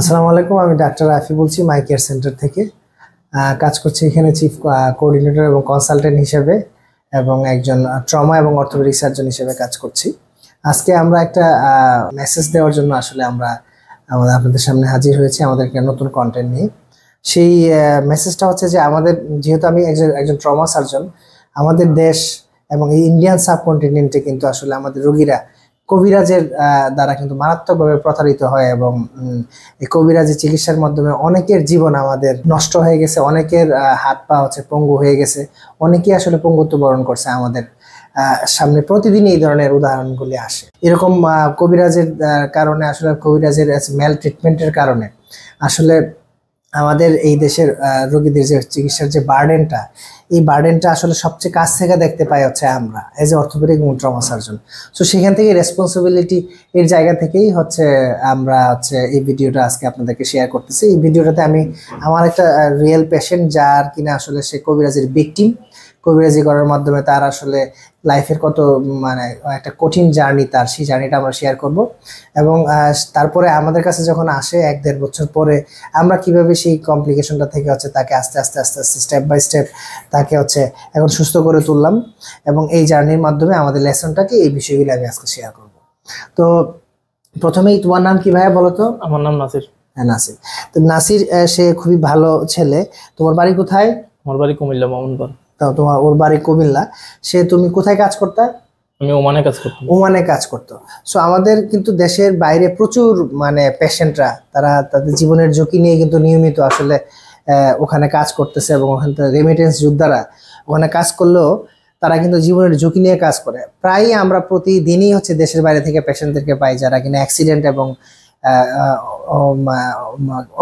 আসসালামু আলাইকুম আমি ডাক্তার রাফি বলছি মাই কেয়ার সেন্টার থেকে কাজ করছি এখানে চিফ কোঅর্ডিনেটর এবং কনসালটেন্ট হিসেবে এবং একজন ট্রমা এবং অর্থোপেডিক সার্জন হিসেবে কাজ করছি আজকে আমরা একটা মেসেজ দেওয়ার জন্য আসলে আমরা আমাদের আপনাদের সামনে হাজির হয়েছি আমাদের একটা নতুন কন্টেন্ট নিয়ে সেই মেসেজটা হচ্ছে যে আমাদের যেহেতু আমি একজন একজন ট্রমা সার্জন আমাদের দেশ এবং এই ইন্ডিয়ান সাবকন্টিনেন্টে কিন্তু আসলে আমাদের রোগীরা কবিরাজের দ্বারা কিন্তু মারাত্মকভাবে প্রতারিত হয় এবং এই কবিরাজের চিকিৎসার মাধ্যমে অনেকের জীবন আমাদের নষ্ট হয়ে গেছে অনেকের হাত পা হচ্ছে পঙ্গু হয়ে গেছে অনেকেই আসলে পঙ্গুত্ব বরণ করছে আমাদের সামনে প্রতিদিন এই ধরনের উদাহরণগুলি আসে এরকম কবিরাজের কারণে আসলে কবিরাজের ম্যাল ট্রিটমেন্টের কারণে আসলে আমাদের এই দেশের রোগীদের যে চিকিৎসার যে বার্ডেনটা এই বার্ডেনটা আসলে সবচেয়ে কাছ থেকে দেখতে পাই হচ্ছে আমরা as a orthopaedic trauma surgeon so সেখান থেকে রেসপন্সিবিলিটি এর জায়গা থেকেই হচ্ছে আমরা হচ্ছে এই ভিডিওটা আজকে আপনাদেরকে শেয়ার করতেছি এই ভিডিওটাতে আমি আমার একটা রিয়েল পেশেন্ট যার কিনা আসলে সে কবিরাজের বিকটিম কবিরাজি করার মাধ্যমে তার আসলে লাইফের কত মানে একটা কঠিন জার্নি তার সেই জার্নিটা আমরা শেয়ার করব এবং তারপরে আমাদের কাছে যখন আসে এক দেড় বছর পরে আমরা কিভাবে সেই কমপ্লিকেশনটা থেকে হচ্ছে তাকে আস্তে আস্তে আস্তে আস্তে স্টেপ বাই স্টেপ তাকে হচ্ছে এখন সুস্থ করে তুললাম এবং এই জার্নির মাধ্যমে আমাদের লেসনটাকে এই বিষয়গুলো আমি আজকে শেয়ার করব তো প্রথমেই তোমার নাম কি ভাইয়া বলো তো আমার নাম নাসির হ্যাঁ নাসির তো নাসির সে খুবই ভালো ছেলে তোমার বাড়ি কোথায় আমার বাড়ি কুমিল্লা মামুনবাড়ি তাও তোমার ওর বাড়ি কুমিল্লা সে তুমি কোথায় কাজ করতে আমি ওমানে কাজ করতাম ওমানে কাজ করতো সো আমাদের কিন্তু দেশের বাইরে প্রচুর মানে পেশেন্টরা তারা তাদের জীবনের ঝুঁকি নিয়ে কিন্তু নিয়মিত আসলে ওখানে কাজ করতেছে এবং ওখানে রেমিটেন্স যোদ্ধারা ওখানে কাজ করলেও তারা কিন্তু জীবনের ঝুঁকি নিয়ে কাজ করে প্রায়ই আমরা প্রতিদিনই হচ্ছে দেশের বাইরে থেকে পেশেন্টদেরকে পাই যারা কিনা অ্যাক্সিডেন্ট এবং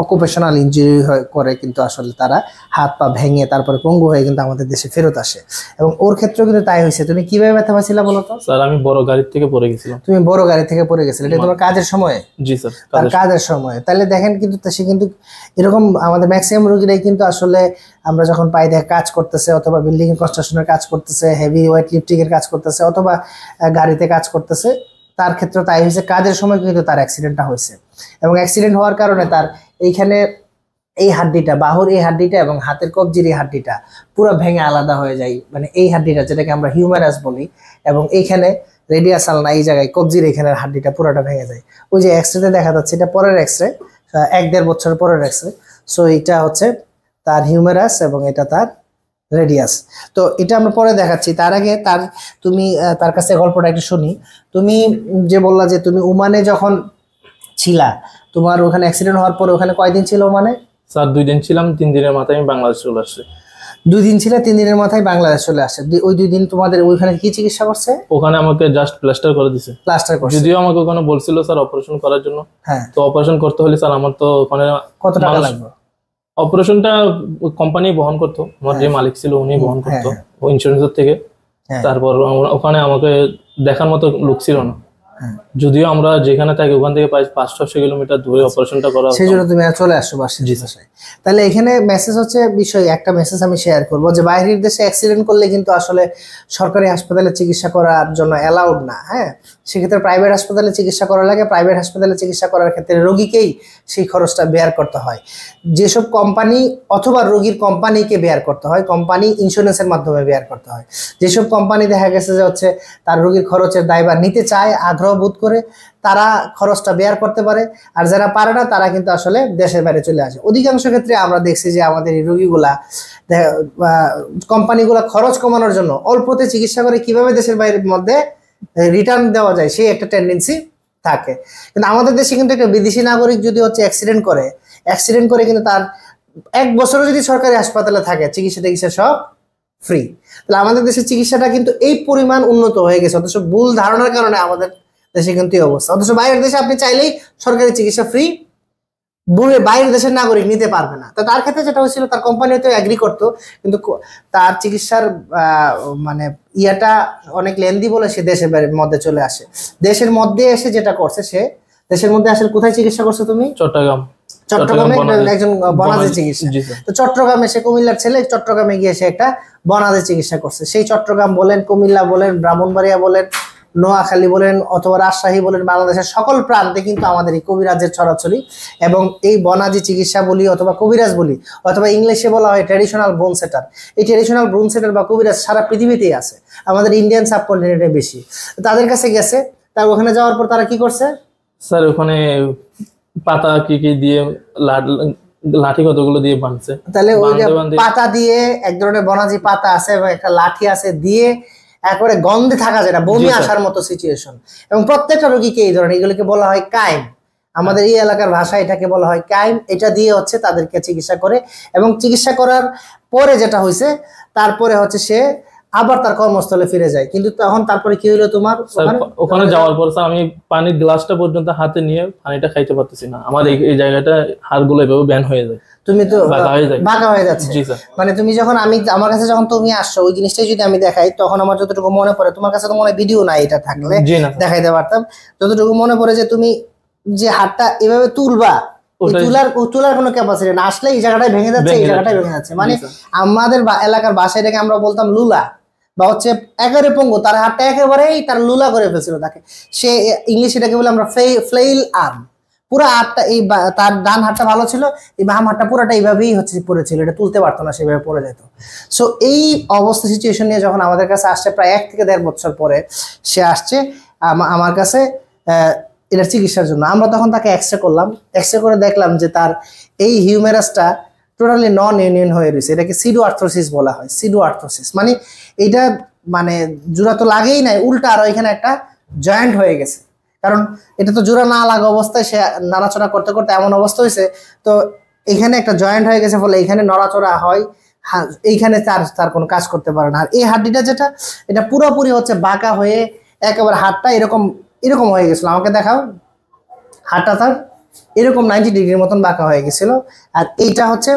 অকুপেশনাল ইঞ্জুরি করে কিন্তু আসলে তারা হাত পা ভেঙে তারপরে পঙ্গু হয়ে কিন্তু আমাদের দেশে ফেরত আসে এবং ওর ক্ষেত্রে কিন্তু তাই হয়েছে তুমি কিভাবে ব্যথা পাচ্ছিল বলো তো স্যার আমি বড় গাড়ি থেকে পড়ে গেছিলাম তুমি বড় গাড়ি থেকে পড়ে গেছিলে এটা তোমার কাজের সময় জি স্যার তার কাজের সময় তাহলে দেখেন কিন্তু সে কিন্তু এরকম আমাদের ম্যাক্সিমাম রোগীরাই কিন্তু আসলে আমরা যখন পাই দেখে কাজ করতেছে অথবা বিল্ডিং কনস্ট্রাকশনের কাজ করতেছে হেভি ওয়েট লিফটিং এর কাজ করতেছে অথবা গাড়িতে কাজ করতেছে তার ক্ষেত্রে তাই হয়েছে কাজের সময় কিন্তু তার অ্যাক্সিডেন্টটা হয়েছে এবং অ্যাক্সিডেন্ট হওয়ার কারণে তার এইখানে এই হাড্ডিটা বাহুর এই হাড্ডিটা এবং হাতের কবজির এই হাড্ডিটা পুরো ভেঙে আলাদা হয়ে যায় মানে এই হাড্ডিটা যেটাকে আমরা হিউম্যানাস বলি এবং এইখানে রেডিয়াসাল না এই জায়গায় কবজির এখানে হাড্ডিটা পুরোটা ভেঙে যায় ওই যে এক্সরেতে দেখা যাচ্ছে এটা পরের এক্সরে এক দেড় বছর পরের এক্সরে সো এটা হচ্ছে তার হিউম্যারাস এবং এটা তার রেডিয়াস তো এটা আমরা পরে দেখাচ্ছি তার আগে তার তুমি তার কাছে গল্পটা একটু শুনি তুমি যে বললা যে তুমি উমানে যখন ছিলা তোমার ওখানে অ্যাক্সিডেন্ট হওয়ার পর ওখানে কয়দিন ছিল উমানে স্যার দুই দিন ছিলাম তিন দিনের মাথায় আমি বাংলাদেশ চলে আসছি দুই দিন ছিল তিন দিনের মাথায় বাংলাদেশ চলে আসে ওই দুই দিন তোমাদের ওইখানে কি চিকিৎসা করছে ওখানে আমাকে জাস্ট প্লাস্টার করে দিছে প্লাস্টার করছে যদিও আমাকে ওখানে বলছিল স্যার অপারেশন করার জন্য হ্যাঁ তো অপারেশন করতে হলে স্যার আমার তো ওখানে কত টাকা লাগবে অপারেশনটা কোম্পানি বহন করতো আমার যে হ্যাঁ। মালিক ছিল উনি বহন হ্যাঁ, করতো ইন্স্যুরেন্সের হ্যাঁ। থেকে তারপর ওখানে আমাকে দেখার মতো লোক ছিল না হ্যাঁ। যদিও আমরা যেখানে থাকি ওখান থেকে প্রায় পাঁচ ছশো কিলোমিটার দূরে অপারেশনটা আচ্ছা। করা সেই জন্য তুমি চলে আসছো বাসিন্দি ভাষায় তাহলে এখানে মেসেজ হচ্ছে বিষয় একটা মেসেজ আমি শেয়ার করবো যে বাইরের দেশে অ্যাক্সিডেন্ট করলে কিন্তু আসলে সরকারি হাসপাতালে চিকিৎসা করার জন্য অ্যালাউড না হ্যাঁ সেক্ষেত্রে প্রাইভেট হাসপাতালে চিকিৎসা করা লাগে প্রাইভেট হাসপাতালে চিকিৎসা করার ক্ষেত্রে রোগীকেই সেই খরচটা বেয়ার করতে হয় যেসব কোম্পানি অথবা রোগীর কোম্পানিকে বেয়ার করতে হয় কোম্পানি ইন্স্যুরেন্সের মাধ্যমে বেয়ার করতে হয় যেসব কোম্পানি দেখা গেছে যে হচ্ছে তার রোগীর খরচের দায়ভার নিতে চায় আগ্রহ আগ্রহ বোধ করে তারা খরচটা বেয়ার করতে পারে আর যারা পারে না তারা কিন্তু আসলে দেশের বাইরে চলে আসে অধিকাংশ ক্ষেত্রে আমরা দেখছি যে আমাদের এই রোগীগুলা কোম্পানিগুলা খরচ কমানোর জন্য অল্পতে চিকিৎসা করে কিভাবে দেশের বাইরের মধ্যে রিটার্ন দেওয়া যায় সেই একটা টেন্ডেন্সি থাকে কিন্তু আমাদের দেশে কিন্তু একটা বিদেশি নাগরিক যদি হচ্ছে অ্যাক্সিডেন্ট করে অ্যাক্সিডেন্ট করে কিন্তু তার এক বছরও যদি সরকারি হাসপাতালে থাকে চিকিৎসা টিকিৎসা সব ফ্রি তাহলে আমাদের দেশের চিকিৎসাটা কিন্তু এই পরিমাণ উন্নত হয়ে গেছে অথচ ভুল ধারণার কারণে আমাদের দেশে কিন্তু এই অবস্থা অথচ বাইরের দেশে আপনি চাইলেই সরকারি চিকিৎসা ফ্রি বুড়ে বাইরের দেশের নাগরিক নিতে পারবে না তো তার ক্ষেত্রে যেটা হয়েছিল তার কোম্পানি তো অ্যাগ্রি করতো কিন্তু তার চিকিৎসার মানে ইয়াটা অনেক লেন্দি বলে সে দেশের মধ্যে চলে আসে দেশের মধ্যে এসে যেটা করছে সে দেশের মধ্যে আসলে কোথায় চিকিৎসা করছো তুমি চট্টগ্রাম চট্টগ্রামে একজন বনাদের চিকিৎসা তো চট্টগ্রামে সে কুমিল্লার ছেলে চট্টগ্রামে গিয়ে সে একটা বনাদের চিকিৎসা করছে সেই চট্টগ্রাম বলেন কুমিল্লা বলেন ব্রাহ্মণবাড়িয়া বলেন নোয়াখালী বলেন অথবা রাজশাহী বলেন বাংলাদেশের সকল প্রান্তে কিন্তু আমাদের এই কবিরাজের ছড়াছড়ি এবং এই বনাজি চিকিৎসা বলি অথবা কবিরাজ বলি অথবা ইংলিশে বলা হয় ট্র্যাডিশনাল ব্রোন সেটার এই ট্র্যাডিশনাল ব্রোন সেটার বা কবিরাজ সারা পৃথিবীতেই আছে আমাদের ইন্ডিয়ান সাবকন্টিনেন্টে বেশি তাদের কাছে গেছে তার ওখানে যাওয়ার পর তারা কি করছে স্যার ওখানে পাতা কি কি দিয়ে লাঠি কতগুলো দিয়ে বানছে তাহলে ওই পাতা দিয়ে এক ধরনের বনাজি পাতা আছে এবং একটা লাঠি আছে দিয়ে একবারে গন্ধে থাকা যায় না বমি আসার মতো সিচুয়েশন এবং প্রত্যেকটা রোগীকে এই ধরনের এগুলোকে বলা হয় কায়েম আমাদের এই এলাকার ভাষা এটাকে বলা হয় কায়েম এটা দিয়ে হচ্ছে তাদেরকে চিকিৎসা করে এবং চিকিৎসা করার পরে যেটা হয়েছে তারপরে হচ্ছে সে আবার তার কর্মস্থলে ফিরে যায় কিন্তু তখন তারপরে কি হলো তোমার ওখানে যাওয়ার পর আমি পানির গ্লাসটা পর্যন্ত হাতে নিয়ে পানিটা খাইতে পারতেছি না আমার এই জায়গাটা হাড়গুলো এভাবে ব্যান হয়ে যায় তুমি তো বাঁকা হয়ে যাচ্ছে মানে তুমি যখন আমি আমার কাছে যখন তুমি আসছো ওই জিনিসটাই যদি আমি দেখাই তখন আমার যতটুকু মনে পড়ে তোমার কাছে তো মনে ভিডিও নাই এটা থাকলে দেখাইতে পারতাম যতটুকু মনে পড়ে যে তুমি যে হাতটা এভাবে তুলবা কোনো ক্যাপাসিটি না জায়গাটাই ভেঙে যাচ্ছে এই ভেঙে যাচ্ছে মানে আচ্ছা। আমাদের এলাকার আমরা বলতাম লুলা বা হচ্ছে একেবারে পঙ্গু তার একেবারেই তার লুলা করে তাকে সে ইংলিশ এটাকে বলে আমরা আর্ম এই তার ডান ভালো ছিল এই পুরোটা এইভাবেই হচ্ছে পড়েছিল এটা তুলতে পারতো না সেভাবে পড়ে যেত সো এই অবস্থা সিচুয়েশন নিয়ে যখন আমাদের কাছে আসছে প্রায় এক থেকে দেড় বছর পরে সে আসছে আমার কাছে এটা চিকিৎসার জন্য আমরা তখন তাকে এক্স করলাম এক্স করে দেখলাম যে তার এই হিউমেরাসটা টোটালি নন ইউনিয়ন হয়ে রয়েছে এটাকে সিডো আর্থ্রোসিস বলা হয় সিডো আর্থ্রোসিস মানে এটা মানে জোড়া তো লাগেই নাই উল্টা আরও এখানে একটা জয়েন্ট হয়ে গেছে কারণ এটা তো জোড়া না লাগা অবস্থায় সে নাড়াচড়া করতে করতে এমন অবস্থা হয়েছে তো এখানে একটা জয়েন্ট হয়ে গেছে ফলে এখানে নড়াচড়া হয় এইখানে তার তার কোনো কাজ করতে পারে না আর এই হাড্ডিটা যেটা এটা পুরোপুরি হচ্ছে বাঁকা হয়ে একেবারে হাতটা এরকম এরকম হয়ে গেছিলো আমাকে দেখাও হাতটা তার এরকম নাইনটি ডিগ্রির মতন বাঁকা হয়ে গেছিলো আর এইটা হচ্ছে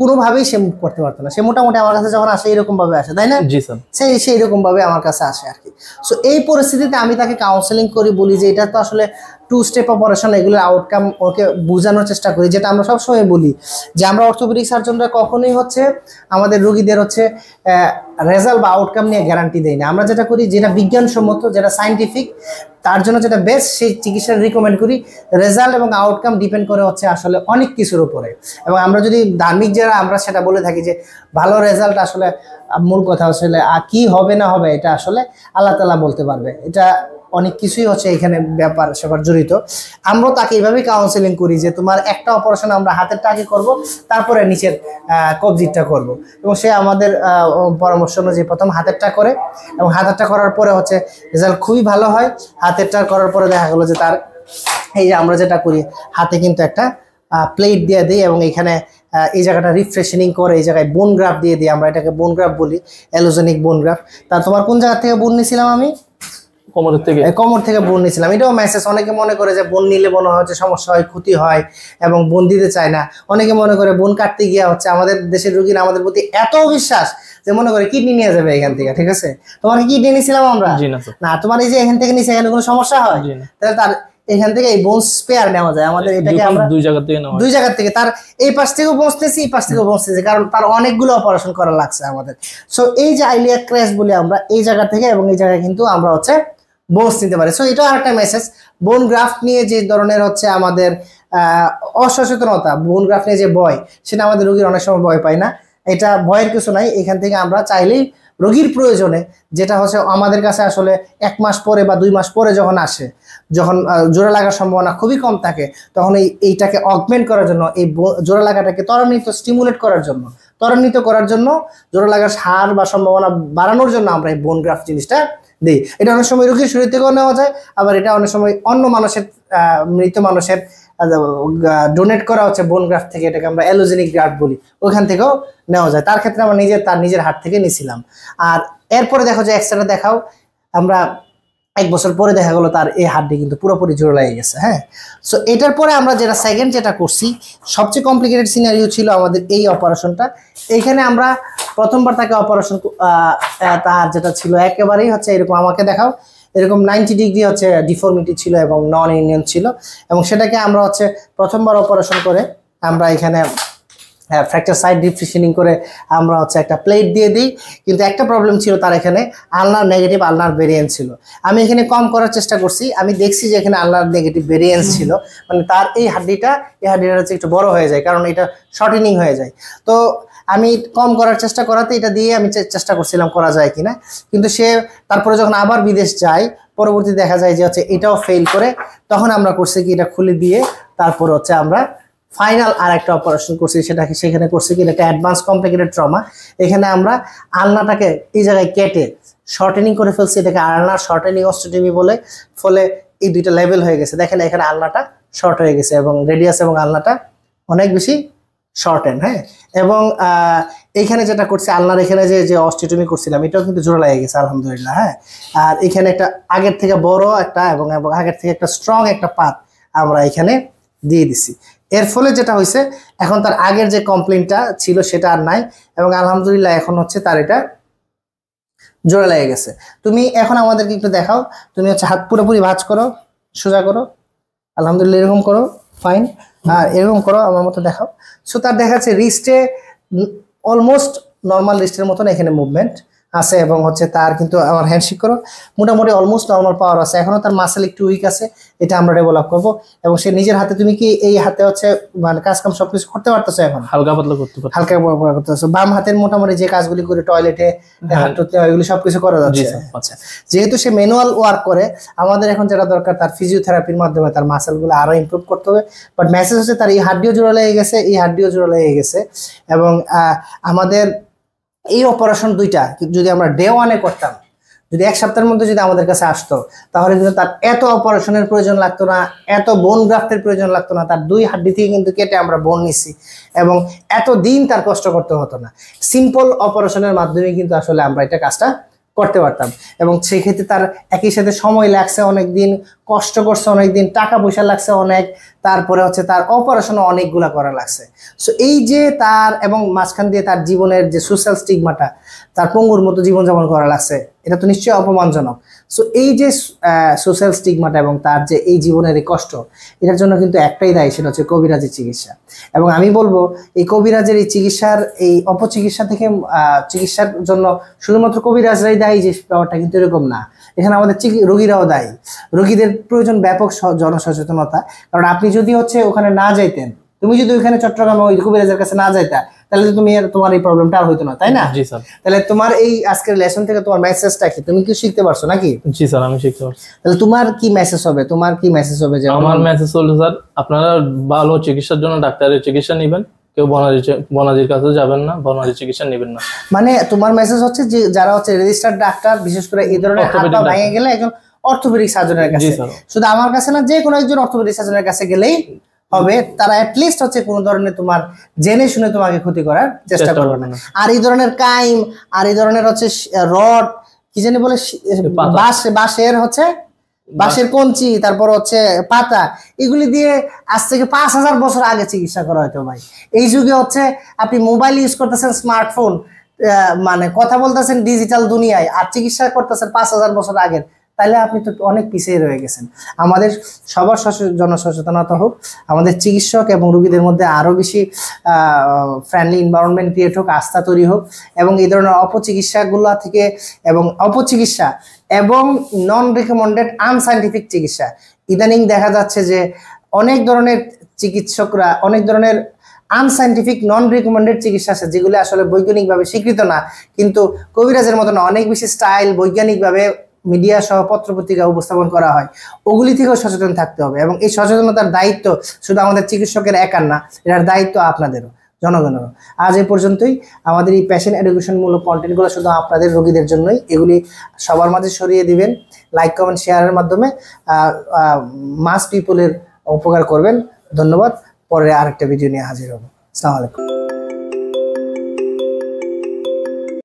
কোনোভাবেই সে মুখ করতে পারতো না সে মোটামুটি আমার কাছে যখন আসে এরকম ভাবে আসে তাই না জি সে সেই এরকম ভাবে আমার কাছে আসে আর কি সো এই পরিস্থিতিতে আমি তাকে কাউন্সেলিং করি বলি যে এটা তো আসলে টু স্টেপ অপারেশন এগুলোর আউটকাম ওকে বোঝানোর চেষ্টা করি যেটা আমরা সবসময় বলি যে আমরা অর্থোপেডিক সার্জনরা কখনোই হচ্ছে আমাদের রুগীদের হচ্ছে রেজাল্ট বা আউটকাম নিয়ে গ্যারান্টি দেয় না আমরা যেটা করি যেটা বিজ্ঞানসম্মত যেটা সাইন্টিফিক তার জন্য যেটা বেস্ট সেই চিকিৎসা রিকমেন্ড করি রেজাল্ট এবং আউটকাম ডিপেন্ড করে হচ্ছে আসলে অনেক কিছুর উপরে এবং আমরা যদি ধার্মিক যারা আমরা সেটা বলে থাকি যে ভালো রেজাল্ট আসলে মূল কথা আসলে কি হবে না হবে এটা আসলে আল্লাহ তালা বলতে পারবে এটা অনেক কিছুই হচ্ছে এখানে ব্যাপার সেবার জড়িত আমরা তাকে এইভাবেই কাউন্সেলিং করি যে তোমার একটা অপারেশন আমরা হাতের টাকে করব তারপরে নিচের কবজিটা করব এবং সে আমাদের পরামর্শ পরামর্শ অনুযায়ী প্রথম হাতেরটা করে এবং হাতেরটা করার পরে হচ্ছে রেজাল্ট খুবই ভালো হয় হাতেরটা করার পরে দেখা গেলো যে তার এই যে আমরা যেটা করি হাতে কিন্তু একটা প্লেট দিয়ে দিই এবং এখানে এই জায়গাটা রিফ্রেশনিং করে এই জায়গায় বোন গ্রাফ দিয়ে দিই আমরা এটাকে বোনগ্রাফ বলি অ্যালোজেনিক বোনগ্রাফ তা তোমার কোন জায়গা থেকে বোন নিয়েছিলাম আমি কোমর থেকে কোমর থেকে এটাও মেসেজ অনেকে মনে করে যে নিলে হচ্ছে সমস্যা হয় ক্ষতি হয় এবং দিতে চায় না অনেকে মনে করে কাটতে গিয়ে হচ্ছে আমাদের দেশের রুগীরা আমাদের প্রতি এত বিশ্বাস যে মনে করে কিডনি নিয়ে যাবে এখান থেকে ঠিক আছে তোমার কিডনি নিয়েছিলাম আমরা না তোমার এই যে এখান থেকে নিয়েছে এখানে কোনো সমস্যা হয় তাহলে তার এখান থেকে এই বোন স্পেয়ার নেওয়া যায় আমাদের এটাকে আমরা দুই জায়গা থেকে দুই জায়গা থেকে তার এই পাশ থেকেও পৌঁছতেছি এই পাশ থেকেও বসতেছি কারণ তার অনেকগুলো অপারেশন করা লাগছে আমাদের সো এই যে আইলিয়া ক্র্যাশ বলি আমরা এই জায়গা থেকে এবং এই জায়গায় কিন্তু আমরা হচ্ছে বোস নিতে পারে সো এটাও একটা মেসেজ বোন গ্রাফ নিয়ে যে ধরনের হচ্ছে আমাদের অসচেতনতা বোন গ্রাফ নিয়ে যে ভয় সেটা আমাদের রোগীর অনেক সময় ভয় পায় না এটা ভয়ের কিছু নাই এখান থেকে আমরা চাইলেই রোগীর প্রয়োজনে যেটা হচ্ছে আমাদের কাছে আসলে এক মাস পরে বা দুই মাস পরে যখন আসে যখন জোড়া লাগার সম্ভাবনা খুবই কম থাকে তখন এই এইটাকে অগমেন্ট করার জন্য এই জোড়া লাগাটাকে ত্বরান্বিত স্টিমুলেট করার জন্য ত্বরান্বিত করার জন্য জোড়া লাগার হার বা সম্ভাবনা বাড়ানোর জন্য আমরা এই বোন গ্রাফ জিনিসটা দিই এটা অনেক সময় রোগীর শরীর থেকেও নেওয়া যায় আবার এটা অনেক সময় অন্য মানুষের মৃত মানুষের ডোনেট করা হচ্ছে বোন গ্রাফ থেকে এটাকে আমরা অ্যালোজেনিক গ্রাফ বলি ওখান থেকেও নেওয়া যায় তার ক্ষেত্রে আমরা নিজের তার নিজের হাট থেকে নিয়েছিলাম আর এরপরে দেখো যে এক্সট্রা দেখাও আমরা এক বছর পরে দেখা গেলো তার এই হাড্ডি কিন্তু পুরোপুরি জোর লাগে গেছে হ্যাঁ সো এটার পরে আমরা যেটা সেকেন্ড যেটা করছি সবচেয়ে কমপ্লিকেটেড সিনারিও ছিল আমাদের এই অপারেশনটা এইখানে আমরা প্রথমবার তাকে অপারেশন তার যেটা ছিল একেবারেই হচ্ছে এরকম আমাকে দেখাও এরকম নাইনটি ডিগ্রি হচ্ছে ডিফর্মিটি ছিল এবং নন ইউনিয়ন ছিল এবং সেটাকে আমরা হচ্ছে প্রথমবার অপারেশন করে আমরা এখানে হ্যাঁ ফ্র্যাকচার সাইড ডিফিশিনিং করে আমরা হচ্ছে একটা প্লেট দিয়ে দিই কিন্তু একটা প্রবলেম ছিল তার এখানে আলনার নেগেটিভ আলনার ভেরিয়েন্স ছিল আমি এখানে কম করার চেষ্টা করছি আমি দেখছি যে এখানে আলনার নেগেটিভ ভেরিয়েন্স ছিল মানে তার এই হাড্ডিটা এই হাড্ডিটা হচ্ছে একটু বড় হয়ে যায় কারণ এটা শর্টেনিং হয়ে যায় তো আমি কম করার চেষ্টা করাতে এটা দিয়ে আমি চেষ্টা করছিলাম করা যায় কিনা কিন্তু সে তারপরে যখন আবার বিদেশ যায় পরবর্তী দেখা যায় যে হচ্ছে এটাও ফেল করে তখন আমরা করছি কি এটা খুলে দিয়ে তারপর হচ্ছে আমরা ফাইনাল আর একটা অপারেশন করছি সেটা সেখানে করছি কিনা একটা অ্যাডভান্স কমপ্লিকেটেড ট্রমা এখানে আমরা আলনাটাকে এই জায়গায় কেটে শর্টেনিং করে ফেলছি এটাকে আলনার শর্টেনিং অস্ট্রোটমি বলে ফলে এই দুইটা লেভেল হয়ে গেছে দেখেন এখানে আলনাটা শর্ট হয়ে গেছে এবং রেডিয়াস এবং আলনাটা অনেক বেশি শর্টেন হ্যাঁ এবং এইখানে যেটা করছি আলনার এখানে যে যে অস্টিটমি করছিলাম এটাও কিন্তু জোড়া লাগে গেছে আলহামদুলিল্লাহ হ্যাঁ আর এখানে একটা আগের থেকে বড় একটা এবং আগের থেকে একটা স্ট্রং একটা পাত আমরা এখানে দিয়ে দিছি এর ফলে যেটা হয়েছে এখন তার আগের যে কমপ্লেনটা ছিল সেটা আর নাই এবং আলহামদুলিল্লাহ এখন হচ্ছে তার এটা জোড়া লেগে গেছে তুমি এখন আমাদেরকে একটু দেখাও তুমি হচ্ছে হাত পুরোপুরি ভাজ করো সোজা করো আলহামদুলিল্লাহ এরকম করো ফাইন আর এরকম করো আমার মতো দেখাও সো তার দেখা যাচ্ছে রিস্টে অলমোস্ট নর্মাল রিস্টের মতন এখানে মুভমেন্ট আছে এবং হচ্ছে তার কিন্তু আমার করো মোটামুটি অলমোস্ট নর্মাল পাওয়ার আছে এখনও তার মাসেল একটু উইক আছে এটা আমরা ডেভেলপ করব এবং সে নিজের হাতে তুমি কি এই হাতে হচ্ছে মানে কাজকাম সব কিছু করতে পারতেছো এখন হালকা পাতলা করতে পারো হালকা পাতলা করতেছো বাম হাতের মোটামুটি যে কাজগুলি করে টয়লেটে হ্যাঁ। হাত এগুলি সব কিছু করা যাচ্ছে আচ্ছা যেহেতু সে ম্যানুয়াল ওয়ার্ক করে আমাদের এখন যেটা দরকার তার ফিজিওথেরাপির মাধ্যমে তার মাসেলগুলো আরও ইমপ্রুভ করতে হবে বাট মেসেজ হচ্ছে তার এই হাড্ডিও জোড়া লেগে গেছে এই হাড্ডিও জোড়া লেগে গেছে এবং আমাদের এই অপারেশন দুইটা যদি আমরা ডে ওয়ানে করতাম যদি এক সপ্তাহের মধ্যে যদি আমাদের কাছে আসতো তাহলে কিন্তু তার এত অপারেশনের প্রয়োজন লাগতো না এত বোন গ্রাফটের প্রয়োজন লাগতো না তার দুই হাড্ডি থেকে কিন্তু কেটে আমরা বোন নিছি এবং এত দিন তার কষ্ট করতে হতো না সিম্পল অপারেশনের মাধ্যমে কিন্তু আসলে আমরা এটা কাজটা করতে পারতাম এবং সেই ক্ষেত্রে তার একই সাথে সময় লাগছে অনেক দিন কষ্ট করছে অনেক দিন টাকা পয়সা লাগছে অনেক তারপরে হচ্ছে তার অপারেশন অনেকগুলা করা লাগছে সো এই যে তার এবং মাঝখান দিয়ে তার জীবনের যে সোশ্যাল স্টিগমাটা তার পঙ্গুর মতো জীবনযাপন করা লাগছে এটা তো নিশ্চয়ই অপমানজনক সো এই যে সোশ্যাল স্টিগমাটা এবং তার যে এই জীবনের এই কষ্ট এটার জন্য কিন্তু একটাই দায়ী সেটা হচ্ছে কবিরাজের চিকিৎসা এবং আমি বলবো এই কবিরাজের এই চিকিৎসার এই অপচিকিৎসা থেকে চিকিৎসার জন্য শুধুমাত্র কবিরাজরাই দায়ী যে ব্যাপারটা কিন্তু এরকম না এখানে আমাদের রোগীরাও দায়ী রোগীদের প্রয়োজন ব্যাপক জনসচেতনতা কারণ আপনি যদি হচ্ছে ওখানে না যাইতেন তুমি যদি ওইখানে চট্টগ্রামে ওই কবিরাজের কাছে না যাইতা তাহলে তো তুমি তোমার এই প্রবলেমটা আর হইতো না তাই না জি স্যার তাহলে তোমার এই আজকের লেসন থেকে তোমার মেসেজটা কি তুমি কি শিখতে পারছো নাকি জি স্যার আমি শিখতে পারছি তাহলে তোমার কি মেসেজ হবে তোমার কি মেসেজ হবে যে আমার মেসেজ হলো স্যার আপনারা ভালো চিকিৎসার জন্য ডাক্তারের চিকিৎসা নেবেন কেউ বনাজির কাছে যাবেন না চিকিৎসা নেবেন না মানে তোমার মেসেজ হচ্ছে যে যারা হচ্ছে রেজিস্টার্ড ডাক্তার বিশেষ করে এই ধরনের হাত পা ভেঙে গেলে একজন অর্থোপেডিক সার্জনের কাছে শুধু আমার কাছে না যে কোনো একজন অর্থোপেডিক সার্জনের কাছে গেলেই হবে তারা লিস্ট হচ্ছে কোনো ধরনের তোমার জেনে শুনে তোমাকে ক্ষতি করার চেষ্টা করবে না আর এই ধরনের কাইম আর এই ধরনের হচ্ছে রড কি জানি বলে বাসের হচ্ছে বাঁশের কঞ্চি তারপর হচ্ছে পাতা এগুলি দিয়ে আজ থেকে পাঁচ হাজার বছর আগে চিকিৎসা করা হতো ভাই এই যুগে হচ্ছে আপনি মোবাইল ইউজ করতেছেন স্মার্টফোন মানে কথা বলতেছেন ডিজিটাল দুনিয়ায় আর চিকিৎসা করতেছেন পাঁচ হাজার বছর আগের তাহলে আপনি তো অনেক পিছিয়ে রয়ে গেছেন আমাদের সবার জনসচেতনতা হোক আমাদের চিকিৎসক এবং রুগীদের মধ্যে আরও বেশি ফ্রেন্ডলি এনভায়রনমেন্ট ক্রিয়েট হোক আস্থা তৈরি হোক এবং এই ধরনের অপচিকিৎসাগুলো থেকে এবং অপচিকিৎসা এবং নন রিকমেন্ডেড আনসাইন্টিফিক চিকিৎসা ইদানিং দেখা যাচ্ছে যে অনেক ধরনের চিকিৎসকরা অনেক ধরনের আনসাইন্টিফিক নন রিকমেন্ডেড চিকিৎসা আছে যেগুলো আসলে বৈজ্ঞানিকভাবে স্বীকৃত না কিন্তু কবিরাজের মতন অনেক বেশি স্টাইল বৈজ্ঞানিকভাবে মিডিয়া সহ পত্রপত্রিকা উপস্থাপন করা হয় ওগুলি থেকেও সচেতন থাকতে হবে এবং এই সচেতনতার দায়িত্ব শুধু আমাদের চিকিৎসকের একার না এটার দায়িত্ব আপনাদেরও জনগণেরও আজ এ পর্যন্তই আমাদের এই প্যাশন এডুকেশনমূলক কন্টেন্টগুলো শুধু আপনাদের রোগীদের জন্যই এগুলি সবার মাঝে সরিয়ে দিবেন লাইক কমেন্ট শেয়ারের মাধ্যমে মাস পিপলের উপকার করবেন ধন্যবাদ পরে আরেকটা ভিডিও নিয়ে হাজির হবো আসসালামু আলাইকুম